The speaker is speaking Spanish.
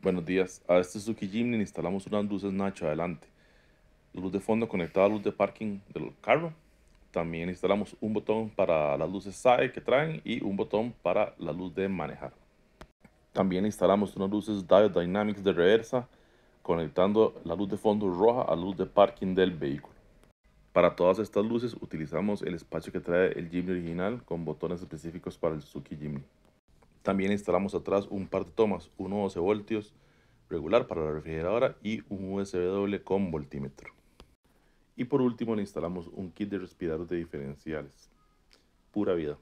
Buenos días, a este Suzuki Jimny instalamos unas luces Nacho adelante, luz de fondo conectada a luz de parking del carro. También instalamos un botón para las luces SAE que traen y un botón para la luz de manejar. También instalamos unas luces Diode Dynamics de reversa conectando la luz de fondo roja a luz de parking del vehículo. Para todas estas luces utilizamos el espacio que trae el Jimny original con botones específicos para el Suzuki Jimny. También instalamos atrás un par de tomas, uno 12 voltios regular para la refrigeradora y un USB doble con voltímetro. Y por último le instalamos un kit de respiradores de diferenciales. Pura vida.